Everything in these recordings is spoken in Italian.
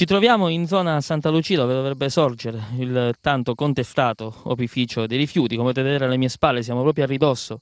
Ci troviamo in zona Santa Lucia dove dovrebbe sorgere il tanto contestato opificio dei rifiuti. Come potete vedere alle mie spalle siamo proprio a ridosso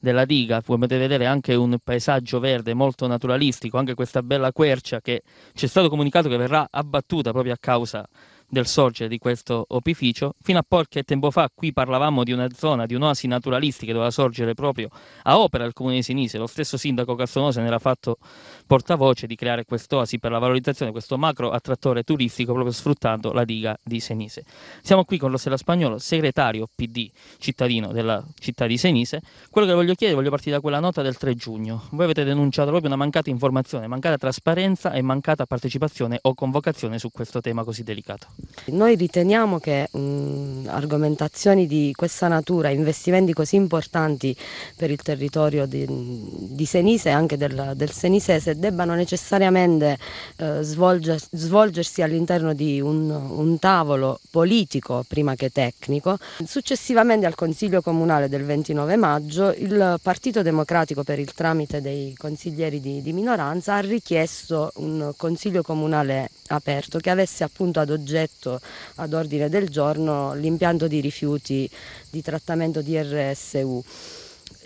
della diga, come potete vedere anche un paesaggio verde molto naturalistico, anche questa bella quercia che ci è stato comunicato che verrà abbattuta proprio a causa di del sorgere di questo opificio. Fino a qualche tempo fa qui parlavamo di una zona, di un'oasi naturalistica che doveva sorgere proprio a opera del comune di Sinise. Lo stesso sindaco Castonose ne era fatto portavoce di creare quest'oasi per la valorizzazione di questo macro attrattore turistico proprio sfruttando la diga di Senise. Siamo qui con Rossella Spagnolo, segretario PD cittadino della città di Senise. Quello che voglio chiedere, voglio partire da quella nota del 3 giugno. Voi avete denunciato proprio una mancata informazione, mancata trasparenza e mancata partecipazione o convocazione su questo tema così delicato. Noi riteniamo che mh, argomentazioni di questa natura, investimenti così importanti per il territorio di, di Senise e anche del, del, Senisese, debbano necessariamente eh, svolger, svolgersi all'interno di un, un, tavolo politico prima che tecnico. Successivamente al Consiglio Comunale del 29 maggio il Partito Democratico per il tramite dei consiglieri di, di minoranza ha richiesto un Consiglio Comunale aperto che avesse appunto ad oggetto oggetto ad ordine del giorno l'impianto di rifiuti di trattamento di RSU.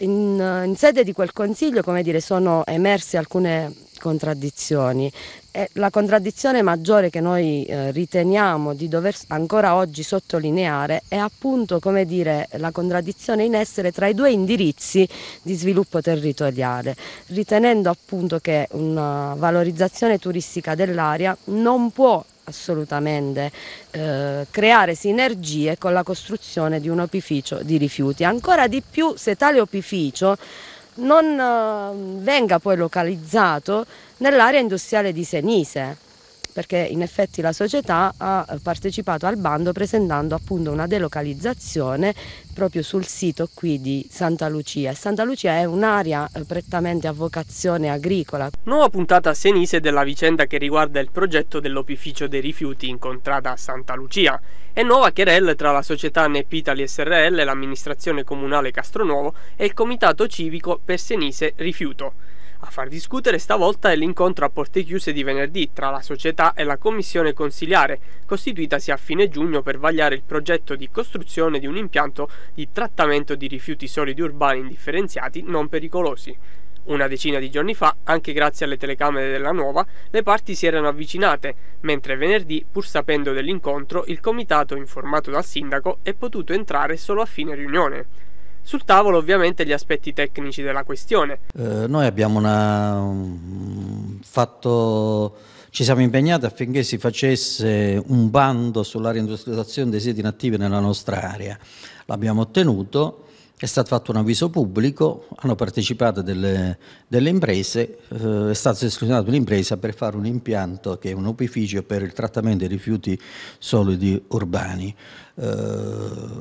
In, in sede di quel consiglio, come dire, sono emerse alcune contraddizioni. E la contraddizione maggiore che noi eh, riteniamo di dover ancora oggi sottolineare è appunto come dire, la contraddizione in essere tra i due indirizzi di sviluppo territoriale, ritenendo appunto che una valorizzazione turistica dell'area non può assolutamente eh, creare sinergie con la costruzione di un opificio di rifiuti. Ancora di più se tale opificio non eh, venga poi localizzato nell'area industriale di Senise, perché in effetti la società ha partecipato al bando presentando appunto una delocalizzazione proprio sul sito qui di Santa Lucia Santa Lucia è un'area eh, prettamente a vocazione agricola. Nuova puntata a Senise della vicenda che riguarda il progetto dell'opificio dei rifiuti incontrata a Santa Lucia e nuova querelle tra la società Nepitali SRL, l'amministrazione comunale Castronuovo e il comitato civico per Senise Rifiuto. A far discutere stavolta è l'incontro a porte chiuse di venerdì tra la società e la commissione consiliare, costituitasi a fine giugno per vagliare il progetto di costruzione di un impianto di trattamento di rifiuti solidi urbani indifferenziati non pericolosi. Una decina di giorni fa, anche grazie alle telecamere della nuova, le parti si erano avvicinate, mentre venerdì, pur sapendo dell'incontro, il comitato, informato dal sindaco, è potuto entrare solo a fine riunione. Sul tavolo ovviamente gli aspetti tecnici della questione. Eh, noi abbiamo una, fatto, ci siamo impegnati affinché si facesse un bando sulla reindustrializzazione dei siti inattivi nella nostra area. L'abbiamo ottenuto è stato fatto un avviso pubblico, hanno partecipato delle, delle imprese, eh, è stata selezionata un'impresa per fare un impianto che è un opificio per il trattamento dei rifiuti solidi urbani. Eh,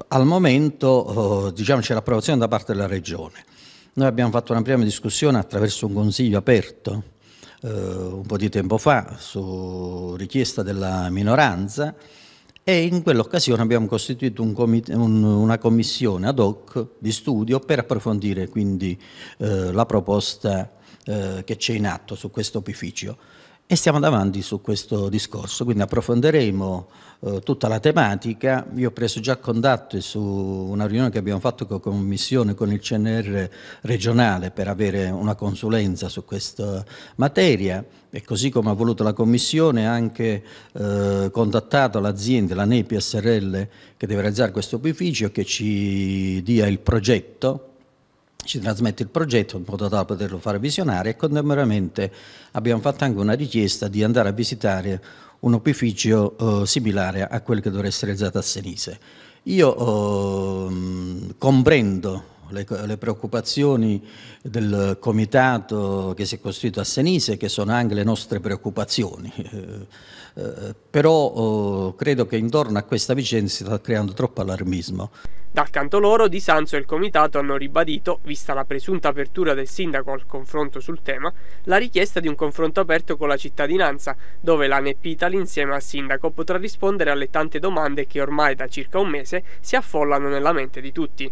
al momento eh, diciamo, c'è l'approvazione da parte della Regione. Noi abbiamo fatto una prima discussione attraverso un consiglio aperto eh, un po' di tempo fa su richiesta della minoranza e in quell'occasione abbiamo costituito un un, una commissione ad hoc di studio per approfondire quindi eh, la proposta eh, che c'è in atto su questo opificio. E stiamo davanti su questo discorso, quindi approfondiremo eh, tutta la tematica. Io ho preso già contatto su una riunione che abbiamo fatto con commissione con il CNR regionale per avere una consulenza su questa materia e così come ha voluto la commissione ha anche eh, contattato l'azienda, la NEPI SRL che deve realizzare questo opificio che ci dia il progetto ci trasmette il progetto in modo da poterlo far visionare e contemporaneamente abbiamo fatto anche una richiesta di andare a visitare un opificio eh, similare a quello che dovrà essere realizzato a Senise. Io eh, comprendo le, le, preoccupazioni del comitato che si è costituito a Senise, che sono anche le nostre preoccupazioni. Eh, eh, però eh, credo che intorno a questa vicenda si sta creando troppo allarmismo. Dal canto loro, Di Sanzo e il comitato hanno ribadito, vista la presunta apertura del sindaco al confronto sul tema, la richiesta di un confronto aperto con la cittadinanza, dove la Nepital insieme al sindaco potrà rispondere alle tante domande che ormai da circa un mese si affollano nella mente di tutti.